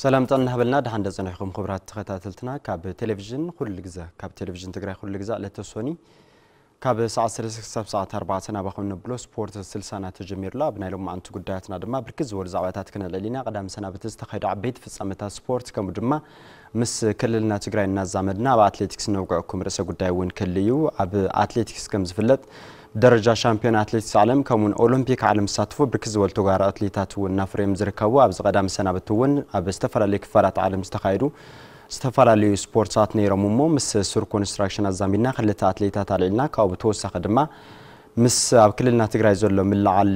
ሰላም ጥዕና ሃበልና ድሓን ደፅናሕኩም ክቡራት ተኸታተልትና ካብ ቴሌቭዥን ኩሉ ግዜ ካብ ቴሌቭዥን ትግራይ ኩሉ ግዜ ለተሶኒ ካብ ሰዓት 3 ክሳብ ሰዓት 40 ናብ ከም ንብሎ ስፖርት 60 ና ተጀሚሩላ ኣብ ናይ ሎም ማዓንቲ ጉዳያትና ድማ ብርክት ዝበሉ ዛዕባታት ክነልዕል ኢና ቀዳም ሰናበት ዝተካይዱ ዓበይቲ ፍፃመታት ስፖርት ከምኡ ድማ ምስ ክልልና ትግራይ እናዛመድና ኣብ ኣትሌቲክስ ነውግዐኩም ርእሰ ጉዳይ እውን ክህሊ እዩ ኣብ ኣትሌቲክስ ከም ዝፍለጥ ደረጃ ሻምፒዮን ኣትሌቲክስ ዓለም ከምኡውን ኦሎምፒክ ዓለም ዝሳትፉ ብርክት ዝበሉ ተጋሩ ኣትሌታት እውን እናፍረዮም ዝርከቡ ኣብዚ ቀዳሚ ሰናብቲ እውን ኣብ ዝተፈላለዩ ክፋላት ዓለም ዝተካየዱ ዝተፈላለዩ ስፖርትሳት ነይሮም እሞ ምስ ሱር ኮንስትራክሽን ኣዛሚድና ክልተ ኣትሌታት ኣልዒልና ካብኡ ብተወሳኺ ድማ ምስ ኣብ ክልልና ትግራይ ዘሎ ምልዓል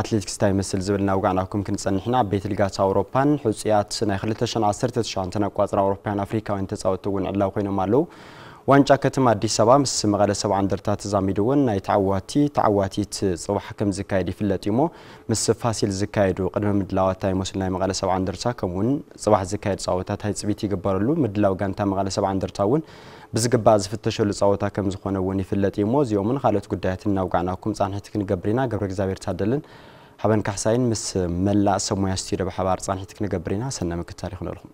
ኣትሌቲክስ እንታይ ይመስል ዝብል ናውጋዕ ናብኩም ክንፀንሕና ዓበይቲ ልጋት ኣውሮፓን ሕፅያት ናይ 2019 ኣቋፅራ ኣውሮፓያን ኣፍሪካውያን ተፃወቲ እውን ዕላው ኮይኖም ኣለዉ وانجا كتما دي سبا مس مغالا سبا اندرتا تزامي دوون ناي تعواتي تعواتي تصبح كم زكاي دي فلاتي مو مس فاسيل زكاي دو قدم مدلاوة تاي موسل ناي مغالا سبا اندرتا كمون صباح زكاي تصاوتا تاي تسبيتي قبرلو مدلاو قانتا مغالا سبا اندرتا وون بزق باز في التشول تصاوتا كم زخونا ووني فلاتي مو زيو من خالو تقداتي ناو قعناكم زان هتكن قبرينا قبر اكزابير تادلن حبان كحساين مس ملا سمو يستير بحبار زان هتكن قبرينا سنة مكتاري خلو لكم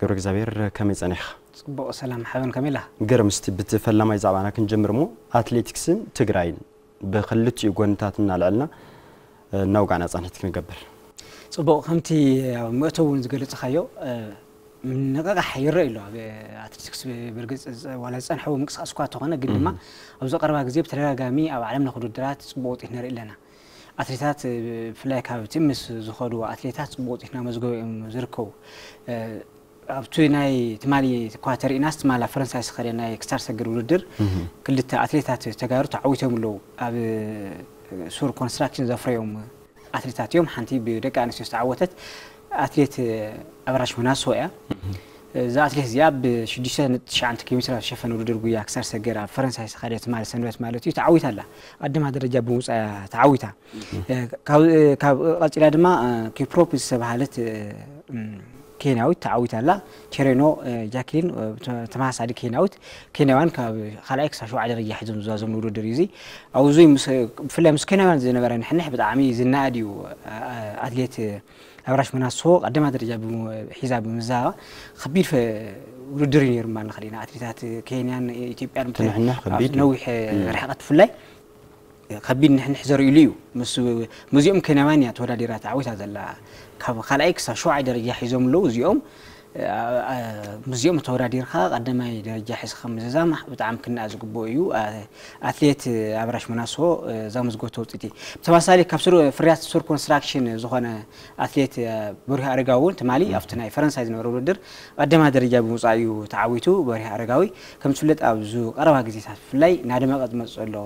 ገብረ እግዚኣብሔር ከመይ ፀኒሕኻ ፅቡቅ ሰላም ሓበን ከመይ ኢላ ገርም እስቲ ብትፈላማይ ዛዕባና ክንጀምር እሞ ኣትሌቲክስን ትግራይን ብክልቲኡ ጎንታት እናልዕልና እናውጋእና ፃነት ክንገብር ፅቡቅ ከምቲ ኣብ ምእተው እውን ዝገለፅካዮ ንቕቃሕ ይረአ ኣሎ ኣብ ኣትሌቲክስ ብርግፅ ዋላ ዝፀንሐ ምንቅስቃስ እኳ እንተኾነ ግን ድማ ኣብዚ ቀረባ ግዜ ብተደጋጋሚ ኣብ ዓለምና ውድድራት ፅቡቅ ውጤት ንርኢ ኣለና ኣትሌታት ብፍላይ ካብ ትምስ ዝኸዱ ኣትሌታት ፅቡቅ ውጤት እናመዝገቡ እዮም ዝርከቡ أبتوي ناي تمالي كواتر إناس تمالا فرنسا سخري ناي كسر سجل ولدر كل تا أثليتات تجارو تعويتهم لو أب سور كونستراكشن زفريوم أثليتات يوم حنتي بيرجع أنا سيست عوتت أثليت أبرش مناس وياه ذا أثليت زياب شديشة شعنت كيمتر شفنا ولدر ويا كسر سجل فرنسا سخري تمالا سنوات مالو تي تعويت هلا قدم هذا الرجال بوس تعويتها كا كا قلت إلى دما كيبروبس بحالة كينوت تعويت لا كرينو جاكلين تماس على كينوت كينوان خلاك شو على ريح زم زم نور دريزي أو زي مس فيلم كينوان زي نبرة نحن نحب عمي زي النادي وأدليت أبرش من السوق قدمها درجة بحزاب مزاع خبير في ودريني رمان خلينا أتريتات كينيان يتيب أرم نوح رحقة فلاي خبير نحن نحزر إليو مس مزيوم كينوانيا تورا ديرات عويت هذا ካብ ካልኣይ ክሳብ ሸውዓይ ደረጃ ሒዞም ኣለዉ እዚኦም ምስዚኦም ተወዳዲርካ ቀዳማይ ደረጃ ሒዝካ ምዝዛም ብጣዕሚ ክናኣ ዝግብኦ እዩ ኣትሌት ኣብራሽ መናሶ ዘመዝገቶ ውፅኢት ብተመሳሊ ካብ ፍርያት ሱር ኮንስትራክሽን ዝኾነ ኣትሌት በሪህ ኣረጋዊ እውን ትማሊ ኣብቲ ናይ ፈረንሳይ ዝነበረ ውድድር ቀዳማ ደረጃ ብምውፃእ እዩ ተዓዊቱ በሪህ ኣረጋዊ ከም ዝፍለጥ ኣብ ዝቀረባ ግዜታት ብፍላይ ናደመቐ ዝመፅእ ዘሎ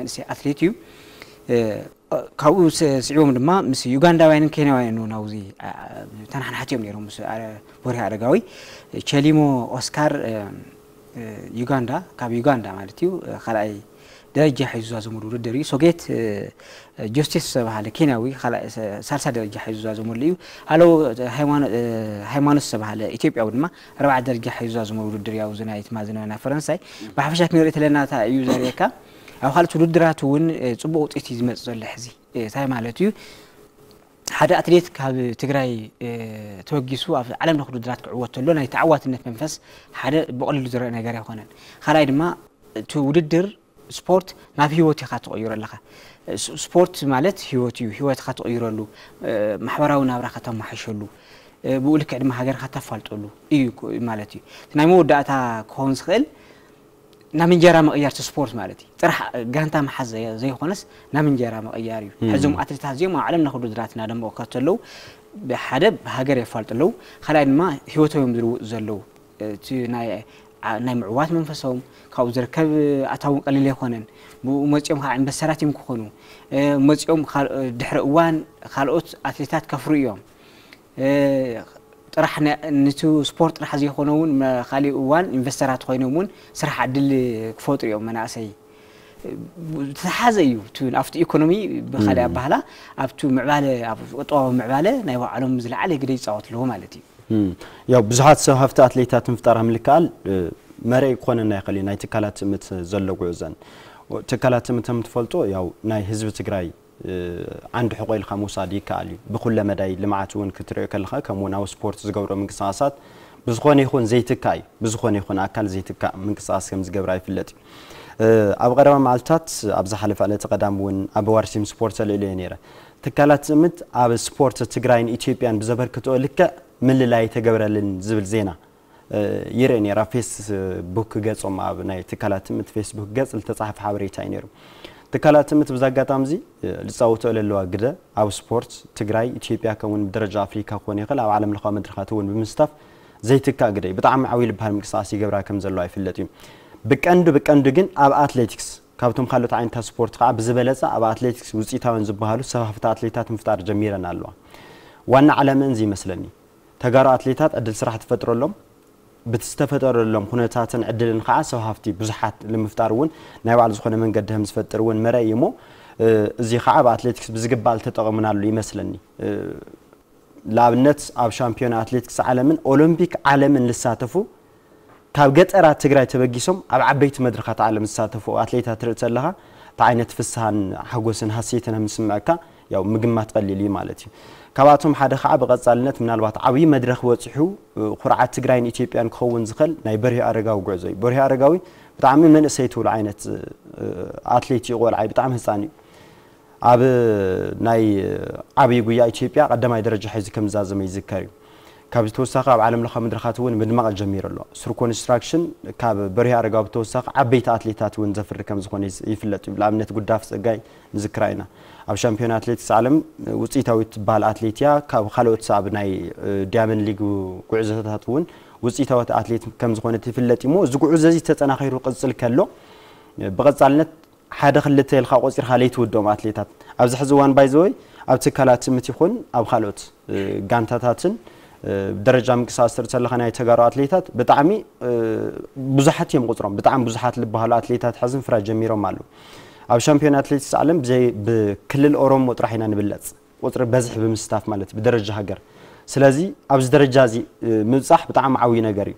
መንእሰይ ኣትሌት እዩ ካብኡ ስዒቦም ድማ ምስ ዩጋንዳውያንን ኬንያውያን እውን ኣብዚ ተናሓናሓት እዮም ነይሮም ምስ ቦርያ ኣደጋዊ ቸሊሞ ኦስካር ዩጋንዳ ካብ ዩጋንዳ ማለት እዩ ካልኣይ ደረጃ ሒዙ ዝዛዘመሉ ውድድር እዩ ሶጌት ጆስቲስ ዝተባሃለ ኬንያዊ ሳልሳ ደረጃ ሒዙ ዝዛዘመሉ እዩ ሃለው ሃይማኖት ዝተባሃለ ኢትዮጵያዊ ድማ ረብዓ ደረጃ ሒዙ ዝዛዘመሉ ውድድር ያው ዝናይትማ ዝነበና ፈረንሳይ ብሓፈሻ ክንሪኢ ተለና እንታይ እዩ ዘርእየካ أو خالد تود دراتون تبغو تيجي مز ولا حزي تاي مالتي حدا أتريت كاب تقرأي توجسوا في علم نخرج درات عوات لنا يتعوات إنك منفس حدا بقول اللي درينا جري خوانا خلاص ما تود در سبورت ما في هو تخطو غير لها سبورت مالت هيوتي هو تخطو غير له محورا ونابرا ختم محشلو بقول لك عندما هاجر خطا فالت له اي مالتي تنمو داتا كونسل ናብ እንጀራ ምቕያር ስፖርት ማለት እዩ ጥራሕ ጋንታ መሓዝ ዘይኮነስ ናብ እንጀራ ምቕያር እዩ ሕዞም ኣትሌታት እዚኦም ኣብ ዓለም ናክዱ ድራትና ደመቕካት ዘለዉ ሓደ ብሃገር የፋልጡ ኣለዉ ካልኣይ ድማ ሂወቶም ዝልውጡ ዘለዉ እቲ ናይ ምዕዋት መንፈሶም ካብኡ ዝርከብ ኣታውን ቀሊል ኣይኮነን መፂኦም ከዓ ኢንቨስተራት እዮም ክኾኑ መፂኦም ድሕሪ እዋን ካልኦት ኣትሌታት ከፍሩ እዮም ጥራሕ ነቲ ስፖርት ጥራሕ ዘይኮነ እውን ካሊእ እዋን ኢንቨስተራት ኮይኖም እውን ስራሕ ዕድል ክፈጥሩ እዮም መናእሰይ ዝተሓዘ እዩ ኣብቲ ኢኮኖሚ ብካሊእ ኣባህላ ኣብቲ ምዕባለ ኣብ ቁጠባዊ ምዕባለ ናይ ባዕሎም ዝለዓለ ግደ ይፃወት ኣለዎ ማለት እዩ ያው ብዙሓት ሰብ ሃፍቲ ኣትሌታት ምፍጣር ምልከኣል መርአይ ክኾነና ይኽእል እዩ ናይ ትካላት ትምት ዘሎ ጉዕዘን ትካላት ትምት ከምትፈልጦ ያው ናይ ህዝቢ ትግራይ አንድ ሕቆ ኢልካ ምውሳድ ይከኣል እዩ ብኩለ መዳይ ልምዓት እውን ክትሪኦ ከለካ ከምኡ ናብ ስፖርት ዝገብሮ ምንቅስቃሳት ብዝኾነ ይኹን ዘይትካእ እዩ ብዝኾነ ይኹን ኣካል ዘይትካእ ምንቅስቃስ ከም ዝገብራ ይፍለጥ እዩ ኣብ ቀዳማ መዓልትታት ኣብ ዝሓለፈ ቀዳም እውን ኣብ ዋርሲም ስፖርት ተልዕሉ እየ ነይረ ትካላት ፅምት ኣብ ስፖርት ትግራይን ኢትዮጵያን ብዘበርክትኦ ልክዕ ምልላይ ተገብረልን ዝብል ዜና ይርኢ ነይረ ፌስቡክ ገጾም ኣብ ናይ ትካላት ፅምት ፌስቡክ ገጽ ዝተፃሓፈ ሓበሬታ እዩ ነይሩ ትካላት ትምህርት ብዛ አጋጣሚ እዚ ዝፃወቶ ለለዋ ግደ ኣብ ስፖርት ትግራይ ኢትዮጵያ ከምኡውን ብደረጃ ኣፍሪካ ክኾነ ይኽእል ኣብ ዓለም ለኻ መድረኻት እውን ብምስታፍ ዘይትካእ ግደ እዩ ብጣዕሚ ዓብዪ ዝበሃል ምንቅስቃስ ይገብራ ከም ዘለዋ ይፍለጥ እዩ ብቀንዱ ብቀንዱ ግን ኣብ ኣትሌቲክስ ካብቶም ካልኦት ዓይነታት ስፖርት ከዓ ብዝበለፀ ኣብ ኣትሌቲክስ ውፅኢታውያን ዝበሃሉ ሰፋፍቲ ኣትሌታት ምፍጣር ጀሚረን ኣለዋ ዋና ዓለምን እዚ ይመስለኒ ተጋሩ ኣትሌታት ዕድል ስራሕ ትፈጥረሎም ብዝተፈጠረሎም ኩነታትን ዕድልን ከዓ ሰብ ሃፍቲ ብዙሓት ንምፍጣር እውን ናይ ባዕሉ ዝኾነ መንገዲ ከም ዝፈጥር እውን መርአይ እሞ እዚ ከዓ ብኣትሌቲክስ ብዝግባእ ዝተጠቐምናሉ ይመስለኒ ንኣብነት ኣብ ሻምፒዮና ኣትሌቲክስ ዓለምን ኦሎምፒክ ዓለምን ዝሳተፉ ካብ ገጠራት ትግራይ ተበጊሶም ኣብ ዓበይቲ መድረካት ዓለም ዝሳተፉ ኣትሌታት ትርኢ ዘለካ እቲ ዓይነት ፍስሃን ሓጎስን ሃሴትን ከምዝስምዐካ ያው ምግማት ቀሊል እዩ ማለት እዩ ካብኣቶም ሓደ ከዓ ብቐፃልነት ምናልባት ዓብዪ መድረክ በፂሑ ኩርዓት ትግራይን ኢትዮጵያን ክኸውን ዝኽእል ናይ በርሂ ኣረጋዊ ጉዕዞ እዩ በርሂ ኣረጋዊ ብጣዕሚ መንእሰይ ትብሉ ዓይነት ኣትሌት እዩ ቆልዓይ ብጣዕሚ ህፃን እዩ ኣብ ናይ ዓብዪ ጉያ ኢትዮጵያ ቀዳማይ ደረጃ ሒዙ ከም ዝዛዘመ ይዝከር እዩ ካብ ዝተወሳኺ ኣብ ዓለም ለኸ መድረኻት እውን ምድማቕ ጀሚሩ ኣሎ ስሩ ኮንስትራክሽን ካብ በሪህ ኣረጋ ብተወሳኺ ዓበይቲ ኣትሌታት እውን ዘፍሪ ከም ዝኾነ ይፍለጥ እዩ ንኣብነት ጉዳፍ ፀጋይ ንዝክራ ኢና ኣብ ሻምፒዮን ኣትሌቲክስ ዓለም ውፅኢታዊት ትበሃል ኣትሌት እያ ካብ ካልኦት ኣብ ናይ ዲያመን ሊግ ጉዕዞታት እውን ውፅኢታዊት ኣትሌት ከም ዝኾነት ይፍለጥ እዩ ሞ እዚ ጉዕዞ እዚ ተጠናኺሩ ቅፅል ከሎ ብቐፃልነት ሓደ ክልተ ኢልካ ቆፂርካ ለይትውድኦም ኣትሌታት ኣብዚ ሕዚ እዋን ባይዘወይ ኣብ ትካላት ስምት ይኹን ኣብ ካልኦት ጋንታታትን بدرجة مكساسر تلخنا يتجارة أتليتات بتعمي بزحات يوم قطرم بتعم بزحات لبهال أتليتات حزن فرا جميرة مالو أو شامبيون أتليتس العالم زي بكل الأورم وطرحنا نبلت وطر بزح بمستاف مالت بدرجة هجر سلازي أبز درجة زي مزح بتعم عوي نجاري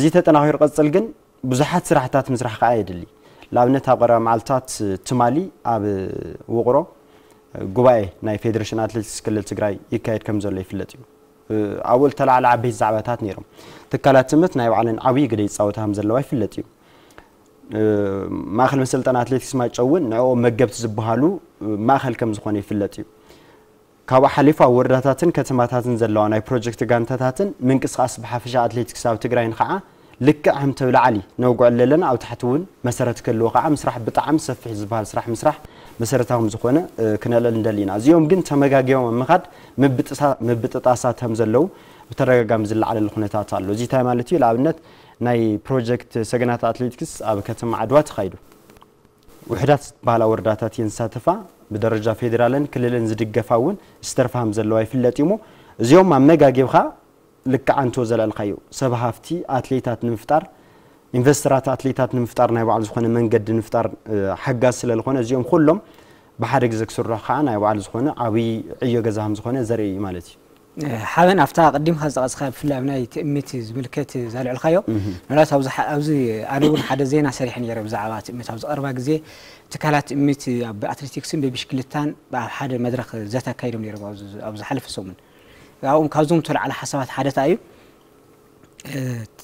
زي تتناهير قصل جن بزحات سرحتات مزرح قايد اللي لابنت أبغى معلتات تمالي أب وقرا ጉባኤ ናይ ፌደሬሽን ኣትሌቲክስ ክልል ትግራይ ይካየድ ከም ዘሎ ይፍለጥ እዩ ኣብኡ ተላዕለ ዓበይቲ ዛዕባታት ነይሮም ትካላት ትምህርት ናይ ባዕለን ዓብዪ ግደ ይፃወታ ከም ዘለዋ ይፍለጥ እዩ ማእኸል መሰልጠና ኣትሌቲክስ ማይጮ እውን ንዕኦም መገብቲ ዝበሃሉ ማእኸል ከም ዝኾነ ይፍለጥ እዩ ካብኡ ሓሊፉ ኣብ ወረዳታትን ከተማታትን ዘለዋ ናይ ፕሮጀክት ጋንታታትን ምንቅስቃስ ብሓፈሻ ኣትሌቲክስ ኣብ ትግራይን ከዓ ልክዕ ከምቲ ብላዕሊ ነውግዕ ኣለና ኣብ ታሕቲ እውን መሰረት ከልዎ ከዓ ምስራሕ ብጣዕሚ ሰፊሕ ዝበሃል ስራሕ ምስራሕ መሰረታዊ ዝኾነ ክነለል ንደሊ ኢና እዚኦም ግን ተመጋጊቦም ኣብ ምኻድ ምብጥጣሳት ከም ዘለው ብተደጋጋሚ ዝለዓለሉ ኩነታት ኣሎ እዚ እንታይ ማለት እዩ ንኣብነት ናይ ፕሮጀክት ሰገናት ኣትሌቲክስ ኣብ ከተማ ዓድዋ ተኻይዱ ውሕዳት ባህላዊ ወረዳታት እየን ዝሳተፋ ብደረጃ ፌደራልን ክልልን ዝድገፋ እውን ዝተርፋ ከም ዘለዋ ይፍለጥ እዩ ሞ እዚኦም ኣብ መጋጊብካ ልክዓ እንትወ ዘለልካዮ ሰብ ሃፍቲ ኣትሌታት ንምፍጣር ኢንቨስተራት ኣትሌታት ንምፍጣር ናይ ባዕሉ ዝኾነ መንገዲ ንምፍጣር ሓጋዝ ስለ ዝኾነ እዚኦም ኩሎም ብሓደ ግዜ ክስርሑ ከዓ ናይ ባዕሉ ዝኾነ ዓብይ ዕዮ ገዛ ከም ዝኾነ ዘርኢ እዩ ማለት እዩ ሓበን ኣብታ ቀዲምካ ዝጠቐስካ ብፍላይ ኣብ ናይ ትእምት ዝምልከት ዘልዕልካዮ ምናልባት ኣብዚ ኣነ እውን ሓደ ዜና ሰሪሐ ነረ ብዛዕባ ትእምት ኣብ ዝቐረባ ግዜ ትካላት ትእምት ብኣትሌቲክስን ብብሽክልታን ኣብ ሓደ መድረክ ዘተካይዶም ነሮም ኣብ ዝሓለፈ ሰሙን ካብዞም ተልዓለ ሓሳባት ሓደታ እዩ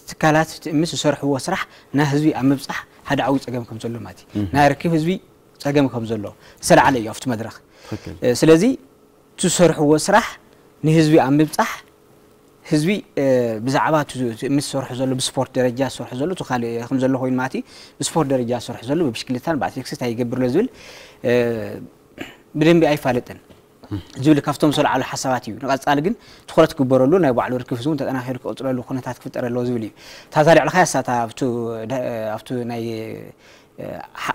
ትካላት ምስ ዝሰርሕዎ ስራሕ ና ህዝቢ ኣብ ምብፃሕ ሓደ ዓብዪ ፀገም ከም ዘሎ ማለት እዩ ናይ ርክብ ህዝቢ ፀገም ከም ዘሎ ዝተለዓለ እዩ ኣብቲ መድረክ ስለዚ ትሰርሕዎ ስራሕ ንህዝቢ ኣብ ምብፃሕ ህዝቢ ብዛዕባ ምስ ዝሰርሑ ዘሎ ብስፖርት ደረጃ ዝሰርሑ ዘሎ ካልእ ከም ዘሎ ኮይኑ ማለት እዩ ብስፖርት ደረጃ ዝሰርሑ ዘሎ ብብሽክሌታን ብኣትሌክስ እንታይ ይገብር ሎ ዝብል ብደንቢ ኣይፋለጥን ዝብል ካብቶም ዝሰልዓሉ ሓሳባት እዩ ንቐፃሊ ግን ትኩረት ክግበረሉ ናይ ባዕሉ ርክብ እውን ተጠናኺሩ ክቕፅለሉ ኩነታት ክፍጠር ኣለዎ ዝብል እዩ ታዛሊዕልካ ያሳታ ኣብቲ ናይ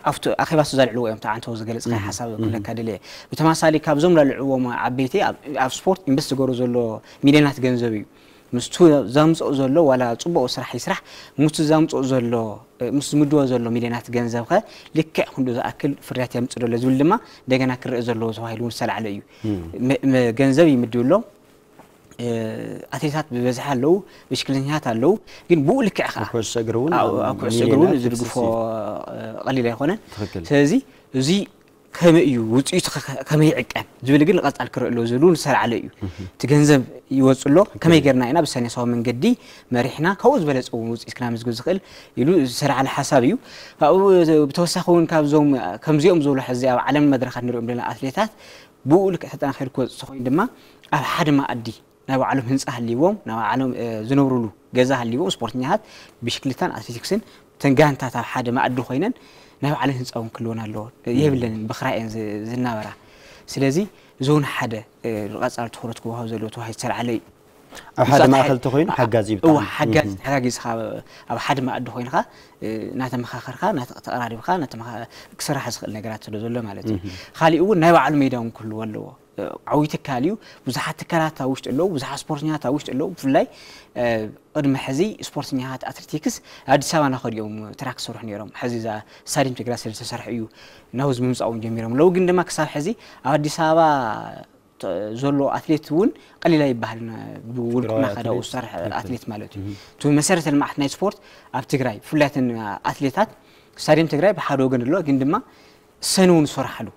ኣብቲ ኣኼባ ተዛሊዕልዎ እዮም ተዓንተ ዝገልፅካ ሓሳብ ክብለካ ድልየ ብተመሳሊ ካብዞም ዘልዕዎም ዓበይቲ ኣብ ስፖርት ኢንቨስት ዝገሩ ዘሎ ሚልዮናት ገንዘብ እዩ مستو زامس أزولو ولا تبا أسرح يسرح مست زامس أزولو مست مدو أزولو ميلينات جنزوها لك خندو ذا أكل فريات يوم تدور لزول لما ده جنا كر أزولو زواي لون سل عليه م م جنزو يمدو له أثيثات ببزح له بشكل نهات له جن بقول لك أخا أكو سجرون أو أكو سجرون زرقوا قليلة هنا تزي زي ከመይ እዩ ውፅኢቱ ከመይ ይዕቀብ ዝብል ግን ንቐፃል ክርኢ ኣለዎ ዝብሉ ዝሰርዓለ እዩ እቲ ገንዘብ ይወፅ ኣሎ ከመይ ጌርና ኢና ብሳይነሳዊ መንገዲ መሪሕና ካብኡ ዝበለፀ እውን ውፅኢት ክናምዝግብ ዝኽእል ኢሉ ዝሰርዓለ ሓሳብ እዩ ካብኡ ብተወሳኺ እውን ካብዞም ከምዚኦም ዝብሉ ሕዚ ኣብ ዓለም መድረኻት ንሪኦም ዘለና ኣትሌታት ብኡ ልክዕ ተጠናኺሩ ክወፅእ ኮይኑ ድማ ኣብ ሓደ ማኣዲ ናይ ባዕሎም ህንፃ ሃልይዎም ናይ ባዕሎም ዝነብርሉ ገዛ ሃልይዎም ስፖርተኛታት ብሽክሊታን ኣትሌቲክስን ተንጋንታት ኣብ ሓደ ማኣዲ ኮይነን ناب على هنصاون كلونا لو يبلن بخرائن زنا برا سلازي زون حدا رقص على تخرج كوه هذا لو توه يصير علي أو حد ما أخذ تخوين حجازي أو حجاز حجاز خا أو حد ما أدو خوين خا نحن مخاخر خا نحن تقرار خا نحن مخ كسر حس نجرات لو زلمة على تي خالي أول ناب على الميدان كله ولا ዓብይ ትካል እዩ ብዙሓት ትካላት ኣብ ውሽጢ ኣለዉ ብዙሓት ስፖርተኛታት ኣብ ውሽጢ ኣለዉ ብፍላይ ቅድሚ ሕዚ ስፖርተኛታት ኣትሌቲክስ ኣዲስ ኣበባ ናኸዲኦም ትራክ ዝሰርሑ ነይሮም ሕዚ እዛ ስታድየም ትግራይ ስለ ዝተሰርሐ እዩ ናብዚ ምምፃእ እውን ጀሚሮም ኣለዉ ግን ድማ ክሳብ ሕዚ ኣብ ኣዲስ ኣበባ ዘሎ ኣትሌት እውን ቀሊላ ይበሃል ብውልቁና ከዳብኡ ዝሰርሕ ኣትሌት ማለት እዩ እቲ መሰረተ ልምዓት ናይ ስፖርት ኣብ ትግራይ ብፍላያትን ኣትሌታት ስታድየም ትግራይ ብሓደ ወገን ኣሎ ግን ድማ ሰኒ እውን ዝሰርሓሉ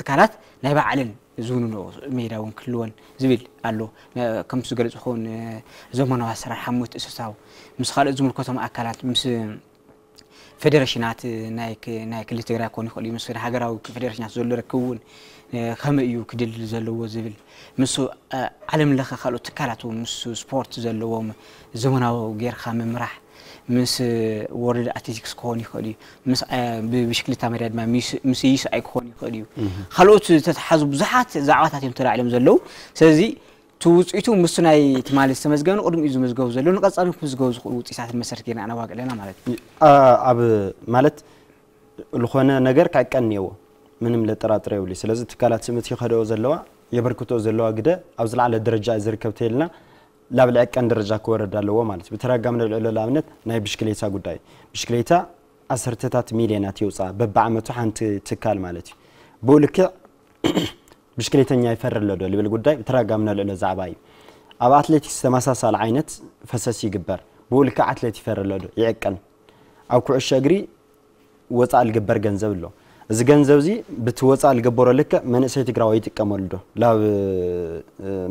ትካላት ናይ ባዕለን ዝውንኖ ሜዳ እውን ክህልወን ዝብል ኣሎ ከምቲ ዝገለፅ ኾን ዘመናዊ ኣሰራርሓ ሞት እስሳው ምስ ካልኦት ዝምልከቶም ኣካላት ምስ ፌደሬሽናት ናይ ክልል ትግራይ ክኾኑ ይኽእል እዩ ምስ ሃገራዊ ፌደሬሽናት ዘሎ ርክብ እውን ከመይ እዩ ክድልድል ዘለዎ ዝብል ምስ ዓለም ለኸ ካልኦት ትካላት እውን ምስ ስፖርት ዘለዎም ዘመናዊ ጌርካ ምምራሕ مس ورد أتيتكس كوني خالي مس بشكل تمرد ما مس مس يس أي كوني خالي خلوت تتحزب زحات زعوات هاتي مترى علم زلو سازي توز إتو مسناي تمال استمزجان أرم إزو مزجوز زلو نقص أرم مزجوز خلوت إسات المسر كنا أنا واقع لنا مالت أب مالت الخوانا نجر كاي كان يو من ملترات ريولي سلازت كالات سمتي خدو زلو يبركتو زلو أجدة أو زلعة درجة زركبتيلنا ላብ ላይ ቀን ደረጃ ክወረዳለዎ ማለት እዩ ብተረጋም ንልዕሎ ናይ ብሽክሌታ ጉዳይ ብሽክሌታ ኣሰርተታት ሚልዮናት ይውፃ በብዓመቱ ሓንቲ ትካል ማለት እዩ ብኡ ልክዕ ብሽክሌተኛ ይፈር ኣሎ ዶ ዝብል ጉዳይ ብተረጋም ነልዕሎ ዛዕባ እዩ ኣብ ኣትሌቲክስ ተመሳሳሊ ዓይነት ፈሰስ ይግበር ብኡ ልክዕ ኣትሌት ይፈር ኣሎ ዶ ይዕቀን ኣብ ኩዕሾ እግሪ ወፃእ ዝግበር ገንዘብ ኣሎ እዚ ገንዘብ እዚ ብትወፃ ዝገበሮ ልክ መንእሰይ ትግራወይቲ ይጥቀመሉ ዶ ናብ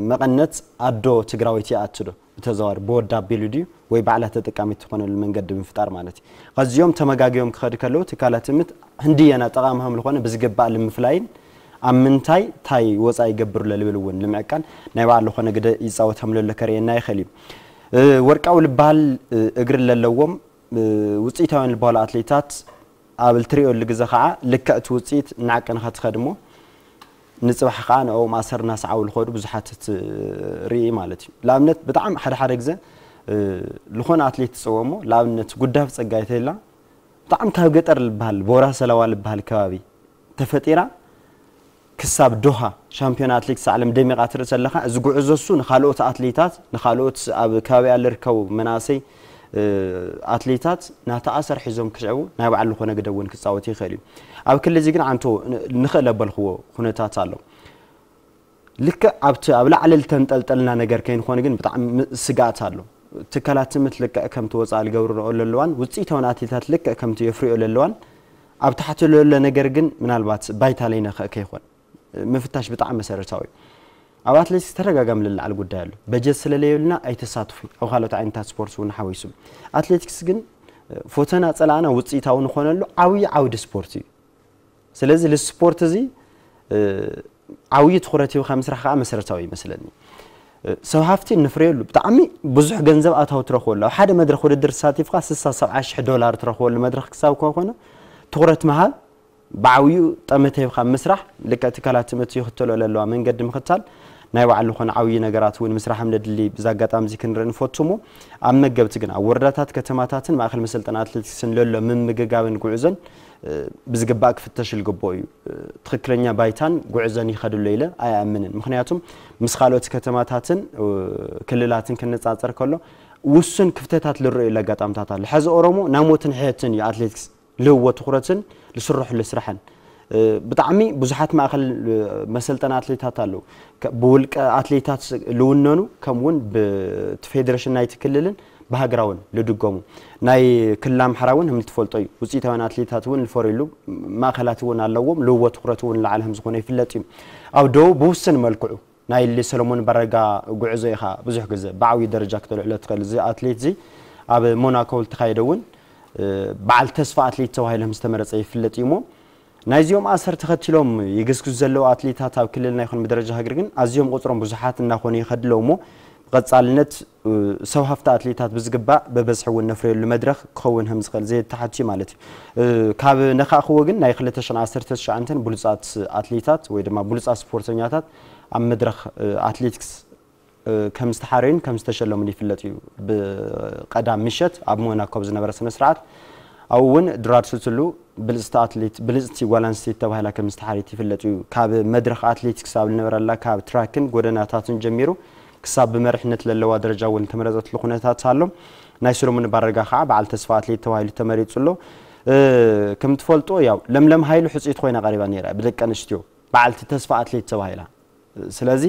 መቐነት ኣዶ ትግራወይቲ ይኣት ዶ ብተዘዋሪ ብወዳ ኣቢሉ ድዩ ወይ ባዕላ ተጠቃሚት ትኾነሉ መንገዲ ምፍጣር ማለት እዩ ከዚኦም ተመጋጊቦም ክኸድ ከለዉ ትካላት ምት ህንድየና ጠቃሚም ዝኾነ ብዝግባእ ልምፍላይን ኣብ ምንታይ ታይ ወፃኢ ይገብር ለልብል እውን ንምዕቃን ናይ በዓል ዝኾነ ግደ ይፃወተምለሎ ከርእየና ይኽእል እዩ ወርቃዊ ዝበሃል እግሪ ዘለዎም ውፅኢታውያን ዝበሃሉ ኣትሌታት ኣብ እትሪእየሉ ግዜ ከዓ ልክዕ እቲ ውፅኢት እናዓቀንካ ትኸድ እሞ ንፅባሕ ከዓ ንኡ ማእሰር እናሰዓውሉ ከዱ ብዙሓት ትርኢ ማለት እዩ ንኣብነት ብጣዕሚ ሓደ ሓደ ግዜ ዝኾነ ኣትሌት ትፅውዕ እሞ ንኣብነት ጉዳፍ ፀጋይ ተላ ብጣዕሚ ካብ ገጠር ዝበሃል ቦራ ሰለዋ ዝበሃል ከባቢ ተፈጢራ ክሳብ ዶሃ ሻምፒዮና ኣትሌቲክስ ዓለም ደሚቃ ትርኢ ዘለካ እዚ ጉዕዞ ንካልኦት ኣትሌታት ንካልኦት ኣብ ከባቢኣ ዝርከቡ መናእሰይ ኣትሌታት ናተኣሰር ሒዞም ክስዕቡ ናይ ባዕሉ ዝኾነ ግደ እውን ክፃወት ይኽእል እዩ ኣብ ክልል እዚ ግን ዓንቶ ንኽእል ኣበልኽዎ ኩነታት ኣሎ ልክዕ ኣብቲ ኣብ ላዕሊ ዝተንጠልጠልና ነገር ከይንኾነ ግን ብጣዕሚ ስጋኣት ኣሎ ትካላት ትምህርቲ ልክዕ ከምቲ ወፃኢ ዝገብርኦ ዘለዋን ውፅኢታውን ኣትሌታት ልክዕ ከምቲ የፍርዮ ዘለዋን ኣብ ታሕቲ ዘሎ ነገር ግን ምናልባት ባይታ ለይነኽእ ከይኮን ምፍታሽ ብጣዕሚ መሰረታዊ እዩ أوقات ليس ترجع جمل اللي على الجدال بجلس لليلنا أي تصادفي أو خلوا تعين تاسبورت ونحويسم أتلتكس جن فتنا تلعنا وتصيتها ونخونا له عوي عود سبورتي سلزي للسبورت زي عوي تخرتي وخمس رخاء مسرتاوي مثلاً ሰውሃፍቲ ንፍርየሉ ብጣዕሚ ብዙሕ ገንዘብ ኣታዊ ትረኽበሉ ኣብ ሓደ መድረክ ውድድር ተሳቲፍካ 670 ዶላር ትረኽበሉ መድረክ ክሳብ ኮነ ትኩረት ምሃብ ብዓብዩ ጠመተይብካ ምስራሕ ልክዕ ትካላት ትምህርቲ ይክተሎ ዘለዋ መንገዲ ምክታል ናይ ባዕሉ ዝኾነ ዓብዪ ነገራት እውን ምስራሕ ከም ደድሊ ብዛ ኣጋጣሚ እዚ ክንርኢ ንፈትሙ ኣብ መገብቲ ግን ኣብ ወረዳታት ከተማታትን ማእከል መሰልጠና ኣትሌቲክስን ዘሎ ምምግጋብን ጉዕዞን ብዝግባእ ክፍተሽ ይግብኦ እዩ ትክክለኛ ባይታን ጉዕዞን ይኸድሎ ኢለ ኣይኣምንን ምክንያቱም ምስ ካልኦት ከተማታትን ክልላትን ክነፃፀር ከሎ ውሱን ክፍተታት ዝረአየሉ ኣጋጣሚታት ኣሎ ሕዚ ኦሮሞ ናብ ሞትን ሕየትን እዩ ኣትሌቲክስ ልህዎ ትኩረትን ዝስርሐሉ ስራሕን ብጣዕሚ ብዙሓት ማእኸል መሰልጠና ኣትሌታት ኣለዉ ብውልቀ ኣትሌታት ዝውነኑ ከምኡውን ብቲ ፌደሬሽን ናይቲ ክልልን ብሃገራውን ዝድገሙ ናይ ክልል ኣምሓራ እውን ከም እዩ ውፅኢታውያን ኣትሌታት እውን ዝፈርዩሉ ማእኸላት እውን ኣለዎም ልውወ ትኩረት እውን ላዕለ ከም ዝኾነ ይፍለጥ እዩ ኣብ ደቡብ ብውስን መልክዑ ናይ ሰለሞን በረጋ ጉዕዞ ኢኻ ብዙሕ ግዜ ብዓብዪ ደረጃ ክተልዕሎ ትኽእል እዚ ኣትሌት እዚ ኣብ ሞናኮ ዝተካየደ እውን በዓል ተስፋ ኣትሌት ተባሂሉ ከም ዝተመረፀ ይፍለጥ እዩ ሞ ናይዚኦም ኣሰር ተኸትሎም ይገስግሱ ዘለዉ ኣትሌታት ኣብ ክልልና ይኹን ብደረጃ ሃገር ግን ኣዝዮም ቁፅሮም ብዙሓት እናኾኑ ይኸድለው ሞ ብቐፃልነት ሰብ ሃፍቲ ኣትሌታት ብዝግባእ ብበዝሒ እውን ነፍርየሉ መድረክ ክኸውን ከም ዝኽእል ዘየተሓትዩ ማለት እዩ ካብ ነካእኽዎ ግን ናይ 2019 ብሉፃት ኣትሌታት ወይ ድማ ብሉፃት ስፖርተኛታት ኣብ መድረክ ኣትሌቲክስ ከም ዝተሓረዩን ከም ዝተሸለሙን ይፍለጥ እዩ ብቀዳም ምሸት ኣብ ሞናኮብ ዝነበረ ስነስርዓት ኣብኡውን ድራርሱ ትሉ ብልፅቲ ኣትሌት ብልፅቲ ጓል ኣንስተይቲ ተባሂላ ከም ዝተሓሪት ይፍለጥ እዩ ካብ መድረክ ኣትሌቲክስ ኣብ ዝነበረላ ካብ ትራክን ጎደናታትን ጀሚሩ ክሳብ ብመርሕነት ዘለዋ ደረጃ እውን ተመረፀትሉ ኩነታት ኣሎ ናይ ሰሎሞን ባረጋ ከዓ በዓል ተስፋ ኣትሌት ተባሂሉ ተመሪፁ ኣሎ ከም ትፈልጦ ያው ለምለም ሃይሉ ሕፅኢት ኮይና ቀሪባ ነይራ ብደቂ ኣንስትዮ በዓልቲ ተስፋ ኣትሌት ተባሂላ ስለዚ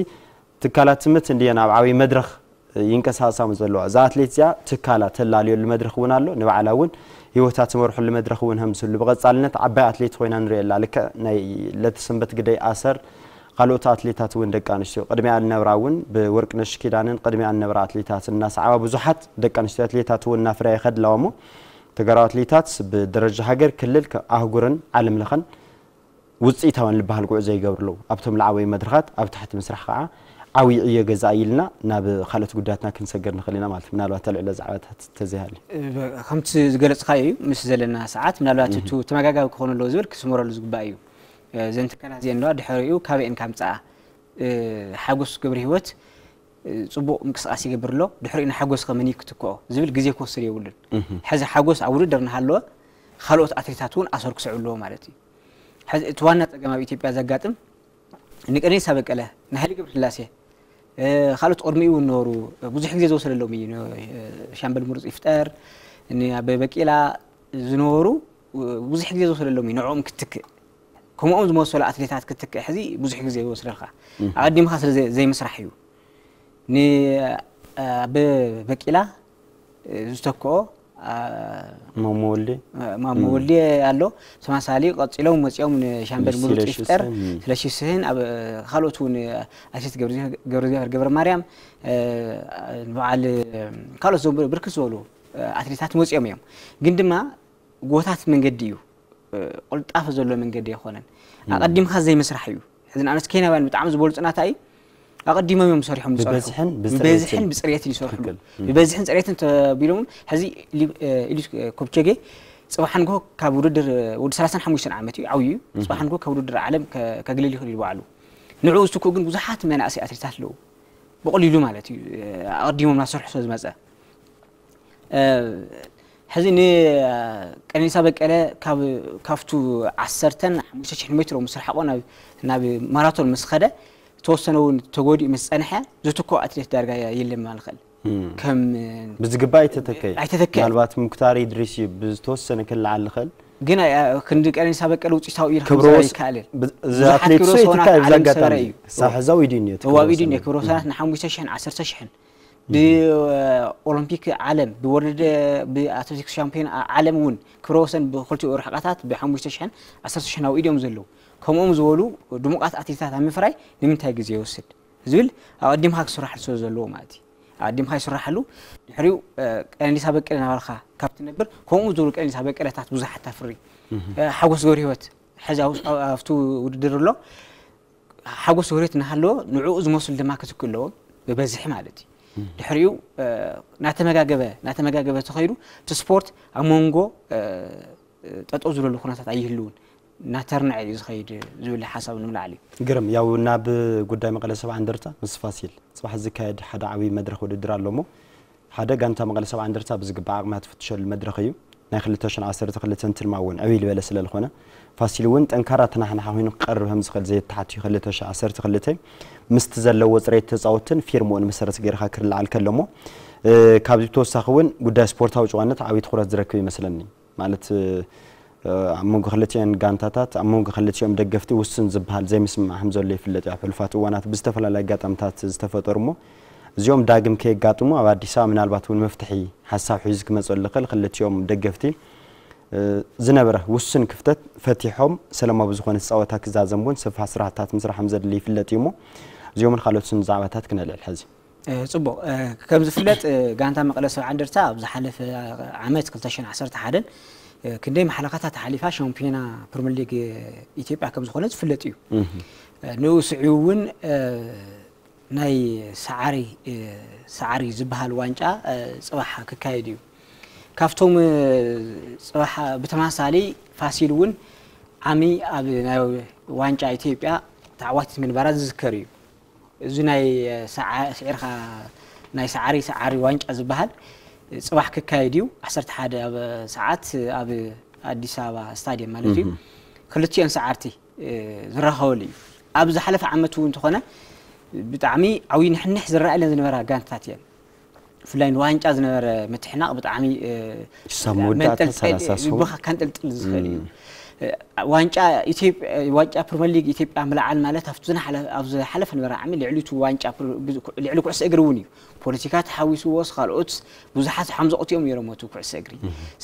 ትካላት ትምህርቲ እንዲየን ኣብ ዓብዪ መድረኽ ይንቀሳቀሳ ዘለዋ እዛ ኣትሌት እዚኣ ትካላት ተላለየሉ መድረክ እውን ኣሎ ንባዕላ እውን هيوتات مرحل المدرخ وينهم سل بغض صالنت عبا اتليت خوينا نري الا لك ناي لتسنبت غداي اسر قالو اتليتات وين دقانشتي قدمي على النبراون بورق نش كيدانن قدمي على النبرا اتليتات الناس عوا بزحت دقانشتي اتليتات ونا فرا يخد لاومو تغرا اتليتات بدرجه هاجر كلل كاهغورن عالم لخن وصيتاون البحال قوزي يغبرلو ابتم لعوي مدرخات ابتحت مسرح ዓብይ ዕዮ ገዛኢ ኢልና ናብ ካልኦት ጉዳያትና ክንሰገር ንኽእል ኢና ማለት እዩ ምናልባት ልዕለ ዛዕባታት ተዘሃሊ ከምቲ ዝገለፅካ እዩ ምስ ዘለና ሰዓት ምናልባት እቲ ተመጋጋቢ ክኾኑ ኣለዎ ዝብል ክስምረሉ ዝግባእ እዩ እዘን ትካላት እዚአን ኣለዋ ድሕሪኡ ካበአን ካምፅኣ ሓጎስ ግብሪ ሂወት ፅቡቅ ምንቅስቃስ ይገብር ኣሎ ድሕሪኡ ንሓጎስ ከመን ክትክኦ ዝብል ግዜ ክወስድ የብሉን ሕዚ ሓጎስ ኣብ ውድድር ንሃለወ ካልኦት ኣትሌታት እውን ኣሰር ክስዕብ ኣለዎ ማለት እዩ ሕዚ እቲ ዋና ፀገም ኣብ ኢትዮጵያ ዘጋጥም ንቀነኒሳ በቀለ ንሓይሊ ግብሪ ስላሴ خالد أرمي ونورو بزح جزء وصل لهم يعني شامبل مرز إفطار إني أبي بكي لا زنورو بزح جزء وصل لهم نعوم كتك كم أمز ما وصل أثريتات كتك حزي بزح جزء وصل لها عادي ما خسر زي, زي مسرحيو ني أبي بكي لا زتكو ማሞ ወልዴ ማሞ ወልዴ አለው ቀፂሎም መፂኦም ንሻምበል ሙሉ ይፍጠር ስለሺ ስህን ኣብ ካልኦት ውን ኣሴት ገብረእግዚኣብሔር ገብረ ማርያም በዓል ካልኦት ብርክት ዝበሉ ኣትሌታት መፂኦም እዮም ግን ድማ ጎታት መንገዲ እዩ ቁልጣፈ ዘሎ መንገዲ ኣይኮነን ኣቀዲምካ ዘይመስራሕ እዩ ሕዚ ንኣነስ ከይናባን ብጣዕሚ ዝበሉ ፅናታ እዩ أقدمهم يوم صريحهم ببزحن ببزحن بصريات اللي صريحهم ببزحن صريات أنت بيلوم هذي آه، اللي اللي آه، كوبتشي صباحاً جو كابوردر آه، ود سلاسن حمشن عمتي عويو صباحاً جو كابوردر عالم ك كجليل خلي الوعلو نعوز تكوجن بزحات من أسي أثرتها له بقول لي لو مالتي أقدمهم ناس صريح صوز مزة هذي كان يسابق على كاب كافتو عسرتن مش شحن متر ومسرح وانا نبي ماراثون مسخره توصلون تقولي مسأنحة زتكو أتريت درجة يلي ما الخل كم بزقبايت تتكي عيت تتكي مالبات مكتاري يدريسي بتوصلنا كل على الخل جينا كندك أنا سابق قالوا تشاو يرحم كبروس كالل زاتني كبروس هنا كالل زاتني كبروس صح زاوي دنيا تواوي دنيا كبروس هنا نحن مستشحن عشر تشحن بأولمبيك عالم بورد بأتلتيك شامبيون عالم ون كروسن بخلتي ورحقاتات بحمو تشحن عشر تشحن أو إيديوم زلو ከምኦም ዝበሉ ድሙቃት ኣትሌታት ኣብ ምፍራይ ንምንታይ ግዜ ይወስድ ዝብል ኣቐዲምካ ክስራሕሉ ስለ ዘለዎ ማለት እዩ ኣቐዲምካ ይስራሕሉ ድሕሪኡ ቀነኒሳ በቀለ ናባልካ ካብ ትነብር ከምኡ ዝበሉ ቀነኒሳ በቀለታት ብዙሓት ኣፍሪ ሓጎስ ገብሪ ሂወት ሕዚ ኣብቲ ውድድር ኣሎ ሓጎስ ገብሪ ሂወት እናሃለዎ ንዕኡ ዝመስሉ ድማ ክትክል ኣለዎም ብበዝሒ ማለት እዩ ድሕሪኡ ናተመጋገበ ናተመጋገበ ተኸይዱ እቲ ስፖርት ኣብ መንጎ ጠጠው ዝበለሉ ኩነታት ኣይህልውን እናተርንዐ እዩ ዝኸይድ ዝብል ሓሳብ ንምልዓል እዩ ግርም ያው ናብ ጉዳይ መቐለ ሰብዓ እንደርታ ምስ ፋሲል ፅባሕ ዝካየድ ሓደ ዓብዪ መድረክ ውድድር ኣሎሞ ሓደ ጋንታ መቐለ ሰብዓ እንደርታ ብዝግባእ ኣቕምያ ትፍትሸሉ መድረክ እዩ ናይ 2012 ትልማ እውን ዕብይ ዝበለ ስለ ዝኾነ ፋሲል እውን ጠንካራ ተናሕናሓ ኮይኑ ክቀርብ ከም ዝኽእል ዘየተሓትዩ 2012 ምስቲ ዘለዎ ፅሬት ተፃወትን ፊርሙኡን መሰረት ገይርካ ክርልዓል ከሎሞ ካብዚ ብተወሳኺ እውን ጉዳይ ስፖርታዊ ጨዋነት ዓብዪ ትኩረት ዝረክብ ይመስለኒ ማለት ኣብ መንጎ ክልቲአን ጋንታታት ኣብ መንጎ ክልቲኦም ደገፍቲ ውስን ዝበሃል ዘይምስማዕ ከም ዘሎ ይፍለጥ ኣብ ሕልፋት እዋናት ብዝተፈላለዩ ኣጋጣሚታት ዝተፈጠሩ ሞ እዚኦም ዳግም ከየጋጥሙ ኣብ ኣዲስ ኣበባ ምናልባት እውን መፍትሒ ሓሳብ ሒዙ ክመፀሉ ዝኽእል ክልቲኦም ደገፍቲ ዝነበረ ውስን ክፍተት ፈቲሖም ሰላማዊ ዝኾነ ፀወታ ክዛዘም እውን ስፋሕ ስራሕታት ምስራሕ ከም ዘድሊ ይፍለጥ እዩ ሞ እዚኦምን ካልኦትስን ዛዕባታት ክነልዕል ሕዚ ፅቡቅ ከም ዝፍለጥ ጋንታ መቐለ ሰብዓ እንደርታ ኣብ ዝሓለፈ ዓመት 211 ክንደይ ማሕላኻታት ሓሊፋ ሻምፒዮና ፕሪምየር ሊግ ኢትዮጵያ ከም ዝኾነ ዝፍለጥ እዩ ንኡ ስዕቡ እውን ናይ ሰዓሪ ሰዓሪ ዝበሃል ዋንጫ ፅባሕ ክካየድ እዩ ካብቶም ፅባሕ ብተመሳሳሊ ፋሲል እውን ዓሚ ኣብ ናይ ዋንጫ ኢትዮጵያ ተዓዋቲት ምንባራ ዝዝከር እዩ እዚ ናይ ስዒርካ ናይ ሰዓሪ ሰዓሪ ዋንጫ ዝበሃል ፅባሕ ክካየድ እዩ 11 ኣብ ሰዓት ኣብ ኣዲስ ኣበባ ስታድየም ማለት እዩ ክልቲኦን ሰዓርቲ ዝራኸበሉ እዩ ኣብ ዝሓለፈ ዓመት እውን እንተኾነ ብጣዕሚ ዓብዪ ንሕንሕ ዝረኣየለን ዝነበራ ጋንታት እየን ብፍላይ ንዋንጫ ዝነበረ ምትሕናቕ ብጣዕሚ መንጠልጠል ዝኽእል እዩ ዋንጫ ኢትዮጵያ ዋንጫ ፕሪሚየር ሊግ ኢትዮጵያ ምልዓል ማለት ኣብቲ ኣብ ዝሓለፈ ነበረ ዓመት ልዕሊቱ ዋንጫ ልዕሊ ኩዕሶ እግሪ እውን እዩ ፖለቲካ ተሓዊስዎስ ካልኦት ብዙሓት ሓምዘቆትኦም ነይሮም እቲ ኩዕሶ እግሪ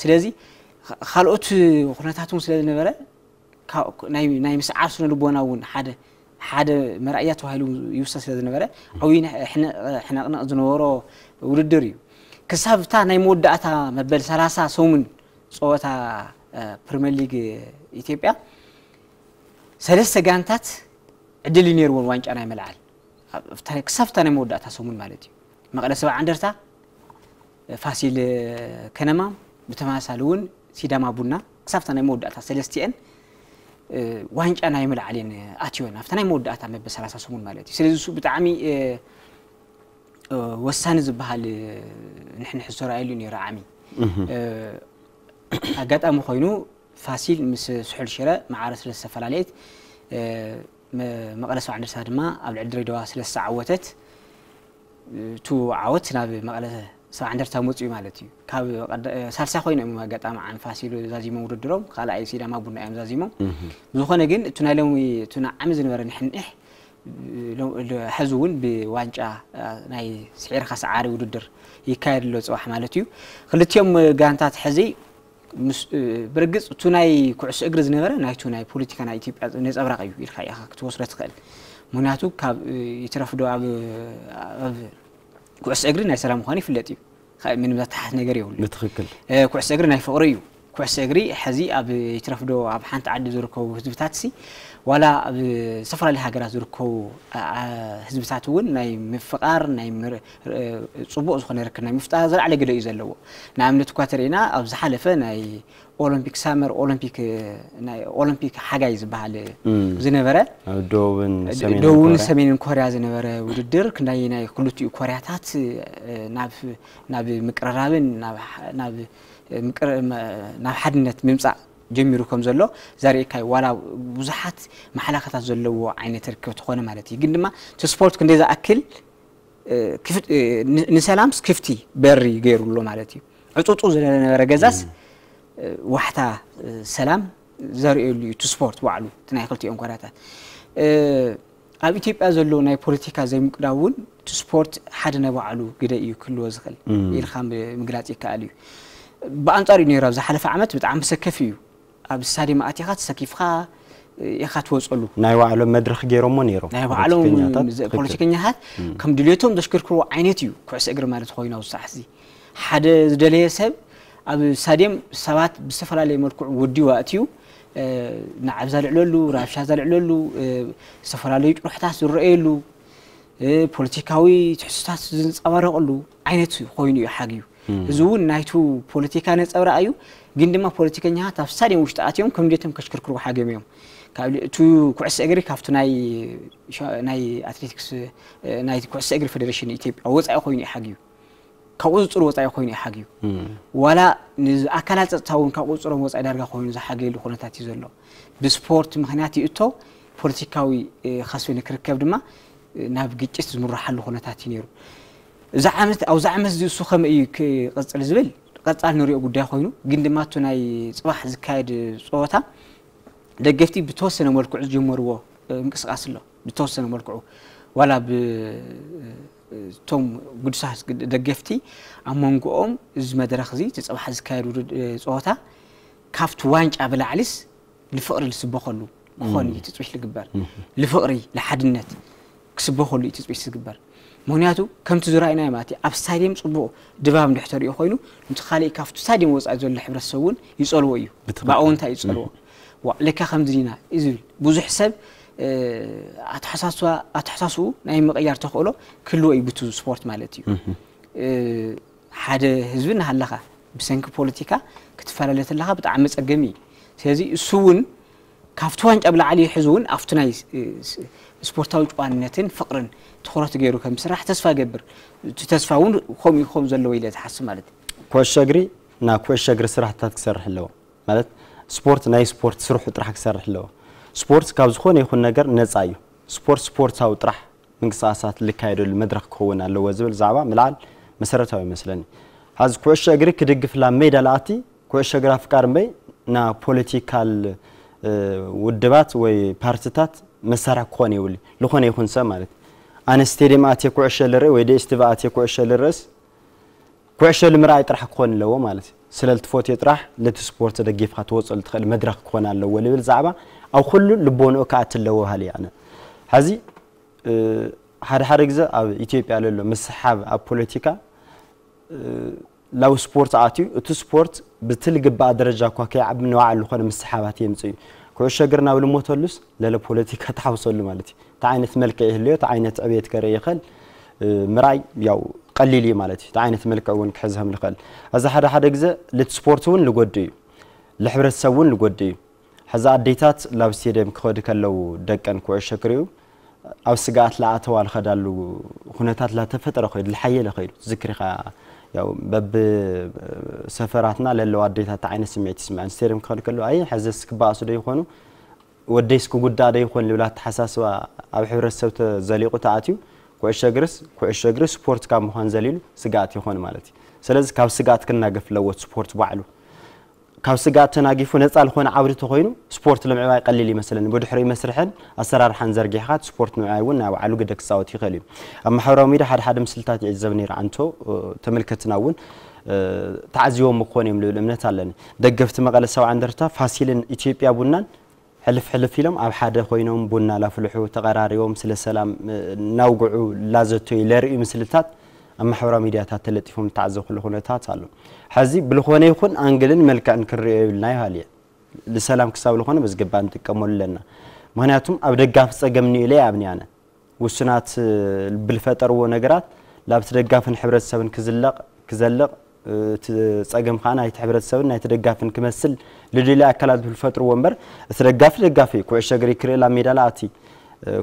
ስለዚ ካልኦት ኩነታት እውን ስለዝነበረ ናይ ምስዓር ስነ ልቦና እውን ሓደ ሓደ መርኣያ ተባሂሉ ይውሰድ ስለዝነበረ ዓብዪ ሕነቕነቕ ዝነበሮ ውድድር እዩ ክሳብ እታ ናይ መወዳእታ መበል 30 ሰሙን ፀወታ ፕሪምየር ሊግ ኢትዮጵያ ሰለስተ ጋንታት ዕድል እዩ ነይርዎን ዋንጫ ናይ መልዓል ክሳብታ ናይ መወዳእታ ሰሙን ማለት እዩ መቐለ ሰብዓ እንደርታ ፋሲል ከነማ ብተመሳሳሊ እውን ሲዳማ ቡና ክሳብታ ናይ መወዳእታ ሰለስቲአን ዋንጫ ናይ ምልዓል እየን ኣትዮን ኣብታ ናይ መወዳእታ መበ 38 ማለት እዩ ስለዚ እሱ ብጣዕሚ ወሳኒ ዝበሃል ንሕንሕ ዝሰራየሉ ነይሩ ዓሚ ኣጋጣሚ ኮይኑ ፋሲል ምስ ስሑል ሽረ መዓረ ስለ ዝተፈላለየት መቐለ ሰብዓ እንደርሳ ድማ ኣብ ልዕሊ ድሬዳዋ ስለ ዝተዓወተት እቲ ዓወት ናብ መቐለ ሰብዓ እንደርታ መፅኡ ማለት እዩ ካብ ሳልሳ ኮይኖም እዮም ኣጋጣሚ ዓን ፋሲል ዛዚሞም ውድድሮም ካልኣይ ሲዳማ ቡና እዮም ዛዚሞም ዝኾነ ግን እቲ ናይ ሎሚ እቲ ንዓሚ ዝነበረ ንሕንሕ ሕዚ እውን ብዋንጫ ናይ ስዒርካ ሰዓሪ ውድድር ይካየድ ኣሎ ፅዋሕ ማለት እዩ ክልቲኦም ጋንታት ሕዚ برقص توناي كعس أجرز نغرة ناي توناي بوليتيكا ناي تيب نيز أبرق أيو إلخا يا توصل تقل مناتو كاب يترف دو أب أب كعس ناي سلام خاني في اللاتيب خا من بدأ تحت نجري يقول متخكل كعس أجر ناي فوريو كعس أجري حزي أب يترف دو أب حنت عدي زركو بتاتسي ዋላ ኣብ ዝተፈላለዩ ሃገራት ዝርከቡ ህዝብታት እውን ናይ ምፍቃር ናይ ፅቡቅ ዝኾነ ርክብ ናይ ምፍጣር ዝለዓለ ግደ እዩ ዘለዎ ንኣብነት እኳ ተሪኢና ኣብ ዝሓለፈ ናይ ኦሎምፒክ ሳመር ኦሎምፒክ ናይ ኦሎምፒክ ሓጋይ ዝበሃል ዝነበረ ደቡብን ሰሜንን ኮርያ ዝነበረ ውድድር ክንዳይ ናይ ክልቲኡ ኮርያታት ናብ ምቅርራብን ናብ ሓድነት ምምፃእ ጀሚሩ ከም ዘሎ ዘርእካይ ዋላ ብዙሓት መሓላኻታት ዘለዎ ዓይነት ርክብ ትኾነ ማለት እዩ ግን ድማ እቲ ስፖርት ክንደይ ዝኣክል ንሰላምስ ክፍቲ በሪ ገይሩሎ ማለት እዩ ዕጡጡ ዝነበረ ገዛስ ዋሕታ ሰላም ዘርእየሉ እዩ እቲ ስፖርት ባዕሉ እቲ ናይ ክልቲኦም ኮዳታት ኣብ ኢትዮጵያ ዘሎ ናይ ፖለቲካ ዘይምቅዳው እውን እቲ ስፖርት ሓደ ናይ ባዕሉ ግደ እዩ ክህልዎ ዝኽእል ኢልካ ምግላፅ ይከኣል እዩ ብኣንጻር እዩ ነይሩ ኣብ ዝሓለፈ ዓመት ብጣዕሚ ሰከፍ እዩ ኣብ ስታድየም ኣትኻ ተሰኪፍካ ኢኻ ትወፀሉ ናይ ባዕሎም መድረክ ገይሮሞ ነይሮም ናይ ባዕሎም ፖለቲከኛታት ከም ድሌቶም ዘሽክርክርዎ ዓይነት እዩ ኩዕሶ እግሪ ማለት ኮይኑ ኣብ ስራሕ እዚ ሓደ ዝደለየ ሰብ ኣብ ስታድየም ሰባት ብዝተፈላለየ መልክዑ ወዲዋ እትዩ ንዓብ ዘልዕለሉ ራብሻ ዘልዕለሉ ዝተፈላለዩ ጭሩሕታት ዝረአየሉ ፖለቲካዊ ትሕዝቶታት ዝንፀባረቐሉ ዓይነት ኮይኑ እዩ ሓግ እዩ زون نايتو بوليتيكا نتصورا أيو جندما بوليتيكا نها تفسدين وش تأتيهم كم ديتهم كشكر كرو حاجة ميهم تو كوعس أجري كافت ناي شا ناي أتلتيكس ناي كوعس أجري فدريشن إثيوبيا أوز أخويني حاجيو ካብኡ ዝፅር ወፃኢ ኮይኑ እዩ ሓግዩ hmm. ዋላ ኣካላት ፀጥታ እውን ካብ ቁፅሮም ወፃኢ ዳርጋ ኮይኑ ዝሓገየሉ ኩነታት እዩ ዘሎ ብስፖርት ምክንያት እዩ እቶ ፖለቲካዊ ከስቢ ንክርከብ ድማ ናብ ግጭት ዝምራሓሉ ኩነታት زعمت او زعمت زي سخم اي قصال زبل قصال نريو قدها خوينو قند ما تناي صباح زكايد صوتا دقفتي بتوسنا مركو عز جمروا مكس غاسلو بتوسنا مركو ولا ب توم قد صح دقفتي أمون قوم إز مدرخزي تصبح زكايد صوتا كافت وانج أبل عليس لفقر اللي سبقه له خاني تصبح لقبر لفقري لحد النت كسبه له تصبح لقبر مونياتو كم تزرعينا يا ماتي أب ستاديم صبوه دباب نحتر يخوينو نتخالي كاف تستاديم وزع زول لحبر السوون يسألوا ويو باقون تا يسألوا ولكا خم دينا إزول بوزو حساب أتحساسوا أتحساسوا نايم مغير تخولو كلو أي بتو سبورت مالتيو حد هزولنا هاللغة بسنك بوليتيكا كتفالة اللغة بتعمز أقامي سيزي السوون كافتوانج قبل علي حزون أفتنايس سبورتاوي ጨዋነትን ፍቅርን ትኩረት ገይሩ ከም ስራሕ ተስፋ ገብር ተስፋ እውን ከምኡ ይኹም ዘለዎ ኢለ ዝሓስብ ማለት እዩ ኩዕሾ እግሪ ናብ ኩዕሾ እግሪ ስራሕትታት ክሰርሕ ኣለዎ ማለት ስፖርት ናይ ስፖርት ስርሑ ጥራሕ ክሰርሕ ኣለዎ ስፖርት ካብ ዝኾነ ይኹን ነገር ነፃ እዩ ስፖርት ስፖርታዊ ጥራሕ ምንቅስቃሳት ዝካየደሉ መድረክ ክኸውን ኣለዎ ዝብል ዛዕባ ምልዓል መሰረታዊ ይመስለኒ ሓዚ ኩዕሾ እግሪ ክድግፍ ላብ መይዳ ለኣቲ ኩዕሾ እግሪ ኣፍቃር መይ ናብ ፖለቲካል ውድባት ወይ ፓርቲታት مسارع كوني ولي لخوني يكون سمالت أنا ستيريم أتي كوعش للرأي ويدي استفاء أتي كوعش للرأس كوعش للمرأي طرح كون له مالت سلال تفوت يطرح لتسبورت دقيف هتوصل تخل مدرك كون له ولي بالزعبة أو كل لبونه كعت له هالي أنا هذه ሓደ ሓደ ግዜ ኣብ ኢትዮጵያ ዘሎ ምስሓብ ኣብ ፖለቲካ ላው ስፖርት ኣትዩ እቲ ስፖርት ብቲ ልግባእ ደረጃ እኳ ከይዓቢ ንባዕሉ ዝኾነ ምስሓባት የምፅ እዩ ኩዕሾ እግር ናብ ልሞተሉስ ለለ ፖለቲካ ተሓውሰሉ ማለት እዩ እቲ ዓይነት መልክዕ ይህልዮ እታ ዓይነት ዕብየት ከርኢ ይኽእል ምራይ ያው ቀሊል እዩ ማለት እዩ እታ ዓይነት መልክዕ እውን ክሕዝም ንኽእል እዚ ሓደ ሓደ ግዜ ልትስፖርት እውን ዝጎዲ እዩ ንሕብረተሰብ እውን ዝጎዲ እዩ ሕዚ ኣዴታት ናብ ስተድየም ክኸዱ ከለዉ ደቀን ኩዕሾ ክሪኡ ኣብ ስጋኣት ዝኣተዋ ዝኸዳሉ ኩነታት ላተፈጠረ ኸይዱ ዝሓየለ ኸይዱ ዝክሪኻ ያው በብ ሰፈራትና ለለው ኣዴታት ዓይነት ስምዒት ይስምዐን ስተርም ክኾን ከሎ ኣይ ሕዘስ ክበኣሱ ዶ ይኾኑ ወደይስ ክጉዳእ ዶ ይኾን ልብላ ተሓሳስባ ኣብ ሕብረተሰብ ተዘሊቑ ተኣትዩ ኩዕሾ እግርስ ኩዕሾ እግሪ ስፖርት ካብ ምዃን ዘሊሉ ስጋኣት ይኾን ማለት እዩ ስለዚ ካብ ስጋኣት ክናገፍ ለወት ስፖርት ባዕሉ ካብ ስጋትን ኣጊፉ ነፃ ዝኾነ ዓውዲ ተኮይኑ ስፖርት ንምዕባይ ቀሊል ይመስለኒ ብድሕሪ መስርሕን ኣሰራርሓን ዘርጊሕካ ስፖርት ንምዕባይ እውን ናይ ባዕሉ ግደ ክፃወት ይኽእል እዩ ኣብ ማሕበራዊ ሚድያ ሓደ ሓደ ምስልታት ይዕዘብ ነይረ ዓንቶ ተመልከትና እውን ተዓዚቦም ክኾን እዮም ልብል እምነት ኣለኒ ደገፍቲ መቐለ ሰብዓ እንደርታ ፋሲልን ኢትዮጵያ ቡናን ሕልፍ ሕልፍ ኢሎም ኣብ ሓደ ኮይኖም ቡና ላፍልሑ ተቀራሪቦም ስለ ሰላም ናውግዑ ላዘተዩ ለርእዩ ምስልታት ኣብ ማሕበራዊ ሚድያታት ተለጢፎም ተዓዘብ ኩሉ ኩነታት ኣሎ ሕዚ ብዝኾነ ይኹን ኣንግልን መልክዕን ክርዮ የብልና ይሃል እየ ንሰላም ክሳብ ዝኾነ ብዝግባእ ንጥቀመሉ ኣለና ምክንያቱም ኣብ ደጋፍ ፀገም ለ ኣብኒ ኣነ ውስናት ብዝፈጠርዎ ነገራት ናብቲ ደጋፍን ሕብረተሰብን ክዘልቕ እቲ ፀገም ከዓ ናይቲ ሕብረተሰብን ናይቲ ደጋፍን ክመስል ልድልይ ኣካላት ብዝፈጥርዎ እምበር እቲ ደጋፊ ደጋፊ ኩዕሾ እግሪ ክርኢ ላብ ሜዳ ላኣቲ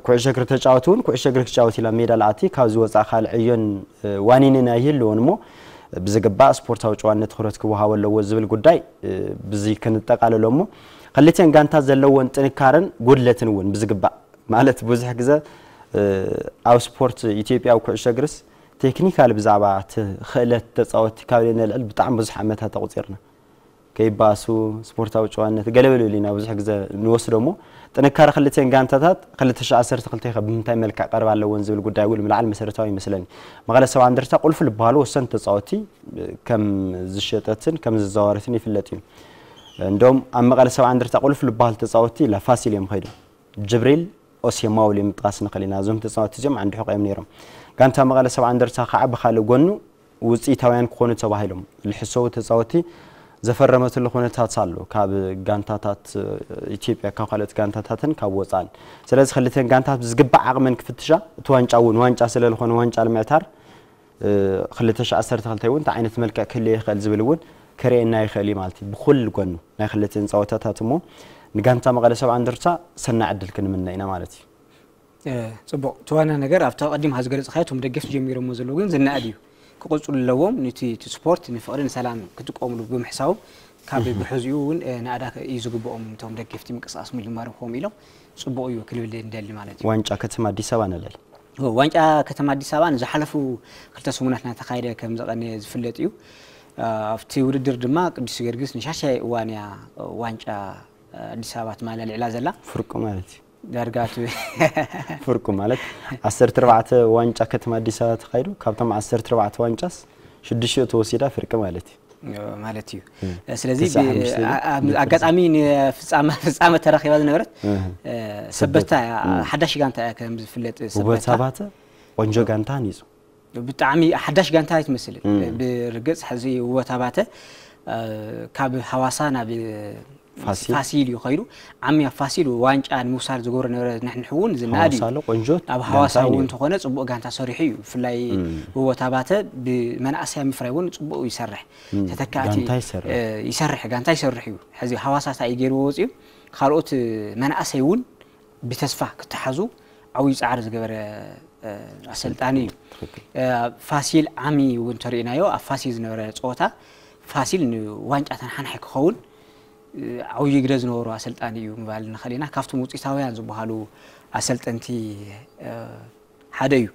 ኩዕሾ እግሪ ተጫወት እውን ኩዕሾ እግሪ ክጫወት ኢላ ሜዳ ላኣቲ ካብ ዝወፃእ ካልዕዮን ዕዮን ዋኒንን ኣይህልዎን እሞ ብዝግባ ስፖርታዊ ጨዋነት ክብረት ክወሃቦ ኣለዎ ዝብል ጉዳይ ብዚ ክንጠቃለሎ ሞ ክልተን ጋንታ ዘለዎን ጥንካርን ጉድለትን እውን ብዝግባእ ማለት ብዙሕ ግዜ ኣብ ስፖርት ኢትዮጵያ ኩዕሾ እግርስ ቴክኒካል ብዛዕባ እቲ ክእለት ተፃወቲ ካብ ልዕል ብጣዕሚ ብዙሕ ዓመታት ኣቁፂርና ከይባሱ ስፖርታዊ ጨዋነት ገለበሉ ኢልና ብዙሕ ግዜ ንወስዶ እሞ ጥንካረ ክልተን ጋንታታት 2012 ኸ ብምንታይ መልክዕ ቀረባ ኣለዎን ዝብል ጉዳይ እውን ምልዓል መሰረታዊ ይመስለኒ መቐለ ሰብዓ እንደርታ ቁልፊ ዝበሃሉ ወሰንቲ ተፃወቲ ከም ዝሸጠትን ከም ዝዘዋወረትን ይፍለጥ እዩ እንደም ኣብ መቐለ ሰብዓ እንደርታ ቁልፊ ዝበሃል ተፃወቲ ላፋሲል እዮም ከይዶም ጅብሪል ኦሴማውል ምጥቃስ ንኽእል ኢና እዞም ተፃወቲ እዚኦም ዓንዲ ሕቆ እዮም ነይሮም ጋንታ መቐለ ሰብዓ እንደርታ ከዓ ብካልእ ጎኑ ውፅኢታውያን ክኾኑ ተባሂሎም ዝሕሰቡ ተፃወቲ زفرمت الله خونه تات سالو کاب گانتات ایتیپیا کاخالت گانتاتن کاب وزن سرز خلیتن گانتات بزگب عقم من کفتشا تو هنچ اون هنچ اصل الله خونه هنچ المعتر خلیتش اثر تخلتیون تعینت ملک کلی خال زبلون كري ناي خلي مالتي بكل قنو ناي خلتي نصوتات هاتمو نغانتا مقاله سبع اندرتا سنا عدل كن منا انا مالتي صبو توانا نغير افتاق قديم هاز غريص خياتهم دغف جميرمو زلو زنا اديو ክቕፅሉ ኣለዎም ነቲ ስፖርት ንፍቅሪ ንሰላም ክጥቀምሉ ብምሕሳቡ ካብ ብሕዚኡ እውን ንኣዳ እዩ ዝግብኦም እቶም ደገፍቲ ምንቅስቃስ ምጅማር ከምኡ ኢሎም ፅቡቅ እዩ ክንብል ንደሊ ማለት እዩ ዋንጫ ከተማ ኣዲስ ኣበባ ንለል ዋንጫ ከተማ ኣዲስ ኣበባ ንዝሓለፉ ክልተ ስሙናት እናተካየደ ከም ዝቐነየ ዝፍለጥ እዩ ኣብቲ ውድድር ድማ ቅዱስ ገርግስ ንሻሻይ እዋን እያ ዋንጫ ኣዲስ ኣበባ ትማለልዕላ ዘላ ፍርቁ ማለት እዩ درجاته فرقو مالك عسر تربعة وان جاكت ما دي سات خيرو كابتن عسر تربعة وان جاس شدشيو توسيدا فرق مالتي مالتي سلازي أقطعمين فسامة فسامة ترخی هذا نورت سبتها حداش جانتا كم في سبته سبتها وانجو جانتا نيزو بتعمي حداش جانتا يتمثل برجس حزي وتابعته كاب حواسانا ب ፋሲል እዩ ኮይኑ ዓሚቕ ፋሲል ዋንጫ ንምውሳድ ዝገብሮ ነበረ ንሕንሕ እውን ዝናኣድ እዩ ኣብ ሃዋሳ እውን ተኾነ ፅቡቅ ጋንታ ሰሪሑ እዩ ብፍላይ ውቦታ ባተ ብመናእሰያ ምፍራይ እውን ፅቡቅ ይሰርሕ ተተካእቲ ይሰርሕ ጋንታ ይሰርሕ እዩ ሕዚ ሃዋሳ ታይ ገይርዎ ወፅዩ ካልኦት መናእሰይ እውን ብተስፋ ክተሓዙ ዓብዪ ፃዕሪ ዝገበረ ኣሰልጣኒ እዩ ፋሲል ዓሚ እውን ተርእናዮ ኣብ ፋሲል ዝነበረ ፀወታ ፋሲል ንዋንጫ ተንሓንሐ ክኸውን ዓብዪ ግደ ዝነበሩ ኣሰልጣኒ እዩ ምባል ንኽእል ኢና ካብቶም ውፅኢታውያን ዝበሃሉ ኣሰልጠንቲ ሓደ እዩ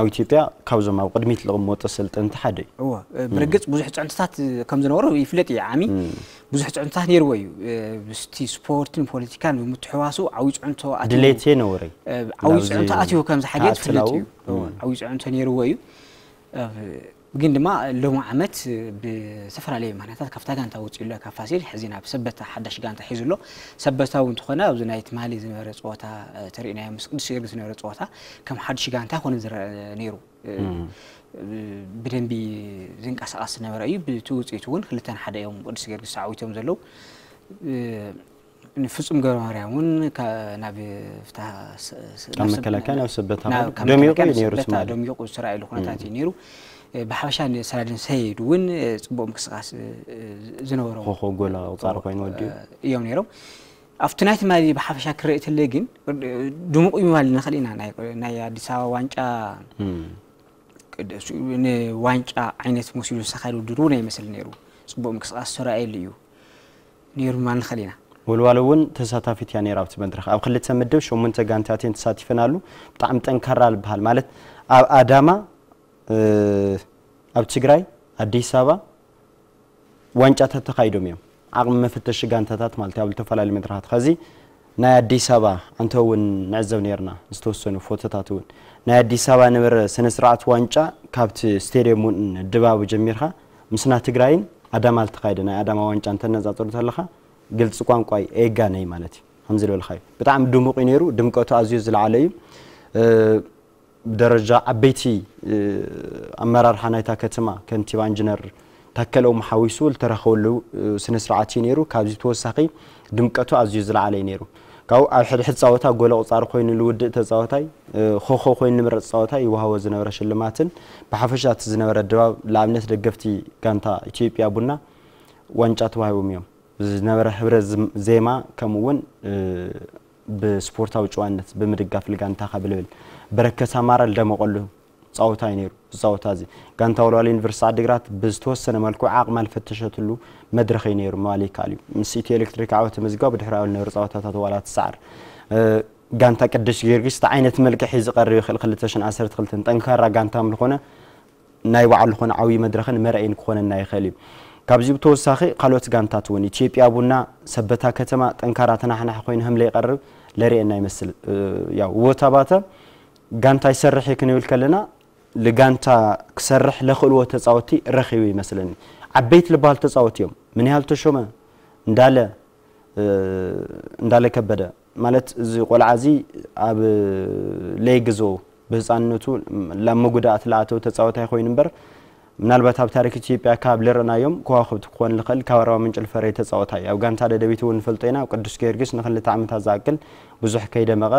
ኣብ ኢትዮጵያ ካብዞም ኣብ ቅድሚት ዝቕመጡ ኣሰልጠንቲ ሓደ እዩ እዎ ብርግፅ ብዙሕ ፅዕንቶታት ከም ዝነበሩ ይፍለጥ እዩ ዓሚ ብዙሕ ፅዕንቶታት ነይርዎ እዩ ስቲ ስፖርትን ፖለቲካን ብምትሕዋሱ ዓብዪ ፅዕንቶ ድሌት ነበረ ዓብዪ ፅዕንቶ ኣትዮ ከም ዝሓገ ዝፍለጥ እዩ ዓብዪ ፅዕንቶ ነይርዎ እዩ ግን ድማ ሎሚ ዓመት ብዝተፈላለዩ ምክንያታት ካብታ ጋንታ ወፂሉ ካብ ፋሲል ሕዚ ናብ ሰበታ ሓዳሽ ጋንታ ሒዙሎ ሰበታ እውን እንተኾነ ኣብዚ ናይ ትማሊ ዝነበረ ፀወታ ተርእናዮ ምስ ቅዱስ ጊዮርጊስ ዝነበረ ፀወታ ከም ሓዱሽ ጋንታ ኮነ ዝረአ ነይሩ ብደንቢ ዝንቀሳቀስ ዝነበረ እዩ ብቲ ውፅኢት እውን ክልተን ሓደ እዮም ቅዱስ ጊዮርጊስ ተዓዊቶም ዘለዉ ንፍፁም ገብረማርያም እውን ናብ መከላከያ ናብ ሰበታ ደሚቁ እዩ ነይሩ ደሚቁ ዝስራኤሉ ኩነታት እዩ ነይሩ ብሓፈሻ ንሰላድን ሰይድ እውን ፅቡቅ ምንቅስቃስ ዝነበሮም ኮኮ ጎል ኣውፃር ኮይኑ ወዲ እዮም ነይሮም ኣብቲ ናይቲ ማሊ ብሓፈሻ ክርኢ ተለ ግን ድሙቕ እዩ ማለት ንኽእል ኢና ናይ ኣዲስ ኣበባ ዋንጫ ንዋንጫ ዓይነት መሲሉ ዝተካየደ ውድድር እውን ኣይመስል ነይሩ ፅቡቅ ምንቅስቃስ ዝተረኣየሉ እዩ ነይሩ ማ ንኽእል ኢና ወልዋሎ እውን ተሳታፊት እያ ነይራ ኣብቲ መድረክ ኣብ ክልተ ምድብ ሸሞንተ ጋንታትን ተሳቲፈን ኣሉ ብጣዕሚ ጠንካራ ዝበሃል ማለት ኣብ ኣዳማ ኣብ ትግራይ ኣዲስ ኣበባ ዋንጫታት ተካይዶም እዮም ዓቕሚ መፈተሺ ጋንታታት ማለት ኣብ ዝተፈላለዩ መድረካት ከዚ ናይ ኣዲስ ኣበባ እንተ እውን ንዕዘብ ነርና ዝተወሰኑ ፎቶታት እውን ናይ ኣዲስ ኣበባ ነበረ ስነ ስርዓት ዋንጫ ካብቲ ስተድየም እውን ድባቡ ጀሚርካ ምስና ትግራይን ኣዳማ ዝተካየደ ናይ ኣዳማ ዋንጫ እንተነፃፀሩ ተለካ ግልፂ ቋንቋይ ኤጋነይ ማለት እዩ ከምዝልበልካ እዩ ብጣዕሚ ድሙቕ እዩ ነይሩ ድምቀቱ ኣዝዩ ዝለዓለ እዩ ደረጃ ዓበይቲ ኣመራርሓ ናይታ ከተማ ከንቲባ ኢንጂነር ታከለ መሓዊሱ ዝተረኸበሉ ስነ ስርዓት እዩ ነይሩ ካብዚ ተወሳኺ ድምቀቱ ኣዝዩ ዝለዓለ እዩ ነይሩ ካብኡ ኣብ ሕድሕድ ፃወታ ጎለ ቁፃር ኮይኑ ዝውድእ ተፃወታይ ኮኮ ኮይኑ ንምረፅ ፃወታይ ይወሃቦ ዝነበረ ሽልማትን ብሓፈሻት ዝነበረ ድባብ ንኣብነት ደገፍቲ ጋንታ ኢትዮጵያ ቡና ዋንጫ ተዋሂቦም እዮም ዝነበረ ህብረ ዜማ ከምኡ ውን ብስፖርታዊ ጨዋነት ብምድጋፍ ልጋንታ ልጋንታኻ ብልብል بركة مارا الدم قلهم ጸውታ ይነይሩ ዝፃወታ እዚ ጋንታ ወልዋሎ ዩኒቨርሲቲ ዓዲግራት ብዝተወሰነ መልክዑ ዓቕማ ዝፈተሸትሉ መድረኽ እዩ ነይሩ ምባል ይከኣል እዩ ምስ ኢትዮ ኤሌክትሪክ ዓወት ምዝጋብ ብድሕሪ ኣብ ዝነበሩ ፀወታታት ዋላ ትሰዓር ጋንታ ቅዱስ ጊዮርጊስ ቲ ዓይነት መልክዕ ሒዙ ቀርብ ይኽእል 212 ጠንካራ ጋንታ ምልኾነ ናይ ባዕሉ ዝኾነ ዓብዪ መድረኽን መርአይን ክኾነና ይኽእል እዩ ካብዚ ብተወሳኺ ካልኦት ጋንታት እውን ኢትዮጵያ ቡና ሰበታ ከተማ ጠንካራ ተናሕናሕ ኮይኑ ህምለ ይቐርብ ለርእየና ይመስል ያው ወታባተ ጋንታ ይሰርሕ እዩ ክንብል ከለና ልጋንታ ክሰርሕ ለኽእልዎ ተፃወቲ ረኺቡ ይመስለኒ ዓበይቲ ዝበሃል ተፃወቲ እዮም ምን ያህል ተሾመ እንዳለ እንዳለ ከበደ ማለት እዚ ቆልዓ እዚ ኣብ ለይ ግዞ ብህፃንነቱ ላብ መጉዳእቲ ለኣተው ተፃወታይ ኮይኑ እምበር ምናልባት ኣብ ታሪክ ኢትዮጵያ ካብ ዝረአናዮም ከዋክብቲ ክኾን ዝኽእል ካብ ኣርባ ምንጭ ዝፈረየ ተፃወታ እዩ ኣብ ጋንታ ደደቢት እውን ንፈልጦ ኢና ኣብ ቅዱስ ጊዮርጊስ ንክልተ ዓመታት ዝኣክል ብዙሕ ከይደመቐ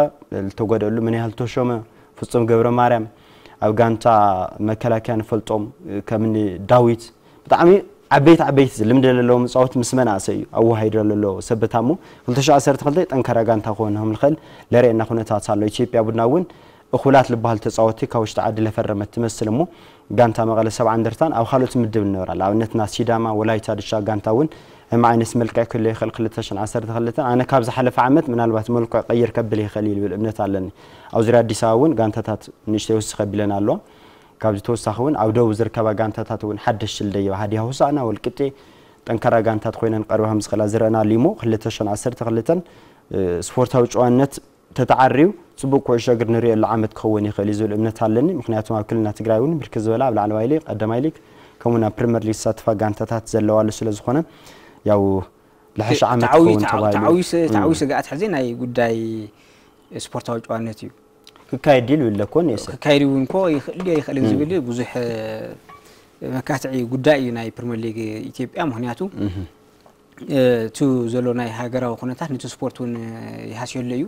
ዝተጎደሉ ምን ያህል ተሾመ ፍጹም ገብረ ማርያም ኣብ ጋንታ መከላከያ ንፈልጦም ከምኒ ዳዊት ብጣዕሚ ዓበይቲ ዓበይቲ ልምዲ ዘለዎ መፃወት ምስ መናእሰይ እዩ ኣወሃይዱ ዘሎ ሰበታ እሞ ጠንካራ ጋንታ ክኾንም ንኽእል ዘርእየና ኩነታት ኣሎ ኢትዮጵያ ቡና እውን እኹላት ዝበሃል ተፃወቲ ካብ ውሽጢ ዓዲ ለፈረመት ትመስል እሞ ጋንታ መቐለ 70 እንደርታን ኣብ ካልኦት ምድብ ንነብራ ኣብነትና ሲዳማ ወላይታ ድሻ ጋንታ እውን ማይነስ መልክዕ ክህሉ ይኽእል 212 ኣነ ካብ ዝሓለፈ ዓመት ምናልባት መልክዕ ቀይር ከብል ይኽእል እዩ ዝብል እምነት ኣለኒ ኣብ ዙርያ ኣዲስ ኣበባ እውን ጋንታታት ንእሽተይ ውስኽ ኣቢለን ኣለዋ ካብዚ ተወሳኺ እውን ኣብ ደቡብ ዝርከባ ጋንታታት እውን ሓደሽ ሽልደየ ሃድያ ሆሳእና ወልቅጤ ጠንካራ ጋንታት ኮይነን ቀርባ ከም ዝኽእላ ዝረአናሉ እሞ 212 ስፖርታዊ ጨዋነት ተተዓርዩ ፅቡቅ ኩዕሾ እግር ንሪኦ ዓመት ክኸውን ይኽእል እዩ ዝብል እምነት ኣለኒ ምክንያቱ ኣብ ክልልና ትግራይ እውን ብርክት ዝበላ ኣብ ላዕለዋይ ሊግ ቀዳማይ ሊግ ከምኡውን ኣብ ፕሪምየር ሊግ ዝሳተፋ ጋንታታት ዘለዋሉ ስለዝኾነ ያው ልሕሽ ዓመት ክኸውን ተባሂሉ ተዓዊሱ ገኣት ሕዚ ናይ ጉዳይ ስፖርታዊ ጨዋነት እዩ ክካየድ ድል ይብለኮ ክካየድ እውን ኮ ይኽእል ድዮ ይኽእልን ዝብል ብዙሕ መካትዒ ጉዳይ እዩ ናይ ፕሪምየር ሊግ ኢትዮጵያ ምክንያቱ እቲ ዘሎ ናይ ሃገራዊ ኩነታት ነቲ ስፖርት እውን ይሃስየሉ እዩ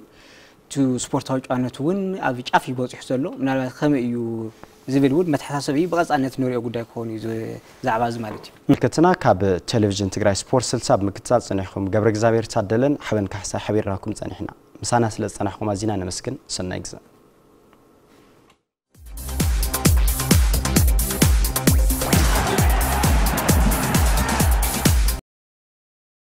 እቲ ስፖርታዊ ጨዋነት እውን ኣብ ጫፍ ይበፅሑ ዘሎ ምናልባት ከመይ እዩ ዝብል እውን መተሓሳሰብ እዩ ብቐፃልነት ንሪኦ ጉዳይ ክኾኑ እዩ ዛዕባ እዚ ማለት እዩ ምልክትና ካብ ቴሌቭዥን ትግራይ ስፖርት ስልሳ ብምክትሳል ፀኒሕኩም ገብረ እግዚኣብሔር ታደለን ሓበን ካሕሳ ሓቢርናኩም ፀኒሕና ምሳና ስለ ዝፀናሕኩም ኣዝና ነመስግን ሰናይ ግዜ